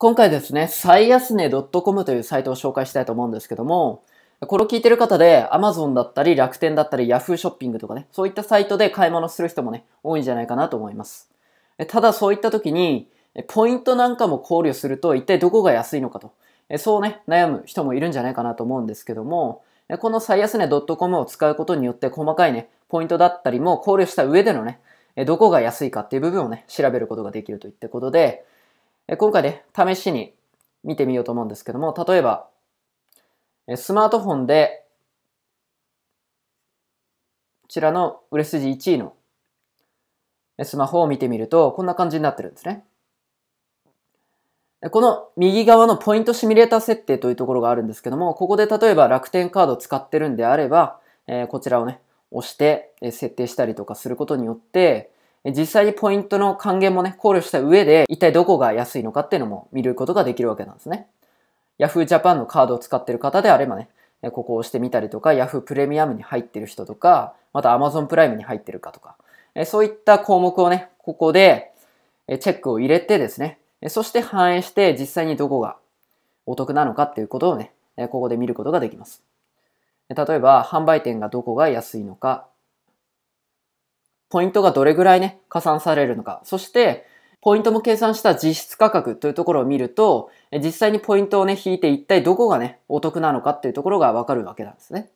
今回ですね、最安値 .com というサイトを紹介したいと思うんですけども、これを聞いてる方で Amazon だったり楽天だったり Yahoo ショッピングとかね、そういったサイトで買い物する人もね、多いんじゃないかなと思います。ただそういった時に、ポイントなんかも考慮すると一体どこが安いのかと、そうね、悩む人もいるんじゃないかなと思うんですけども、この最安値 .com を使うことによって細かいね、ポイントだったりも考慮した上でのね、どこが安いかっていう部分をね、調べることができるといったことで、今回ね、試しに見てみようと思うんですけども、例えば、スマートフォンで、こちらの売れ筋1位のスマホを見てみると、こんな感じになってるんですね。この右側のポイントシミュレーター設定というところがあるんですけども、ここで例えば楽天カードを使ってるんであれば、えこちらをね、押して設定したりとかすることによって、実際にポイントの還元もね、考慮した上で、一体どこが安いのかっていうのも見ることができるわけなんですね。Yahoo Japan のカードを使ってる方であればね、ここを押してみたりとか、Yahoo プレミアムに入ってる人とか、また Amazon プライムに入ってるかとか、そういった項目をね、ここでチェックを入れてですね、そして反映して実際にどこがお得なのかっていうことをね、ここで見ることができます。例えば、販売店がどこが安いのかポイントがどれぐらいね、加算されるのか。そして、ポイントも計算した実質価格というところを見ると、実際にポイントをね、引いて一体どこがね、お得なのかっていうところがわかるわけなんですね。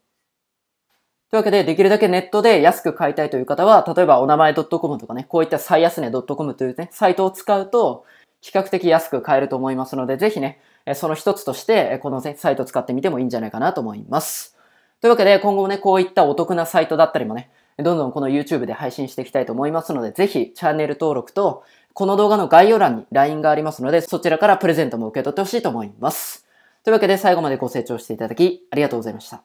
というわけで、できるだけネットで安く買いたいという方は、例えばお名前 .com とかね、こういった最安値 .com というね、サイトを使うと、比較的安く買えると思いますので、ぜひね、その一つとして、この、ね、サイト使ってみてもいいんじゃないかなと思います。というわけで、今後もね、こういったお得なサイトだったりもね、どんどんこの YouTube で配信していきたいと思いますので、ぜひチャンネル登録と、この動画の概要欄に LINE がありますので、そちらからプレゼントも受け取ってほしいと思います。というわけで最後までご清聴していただき、ありがとうございました。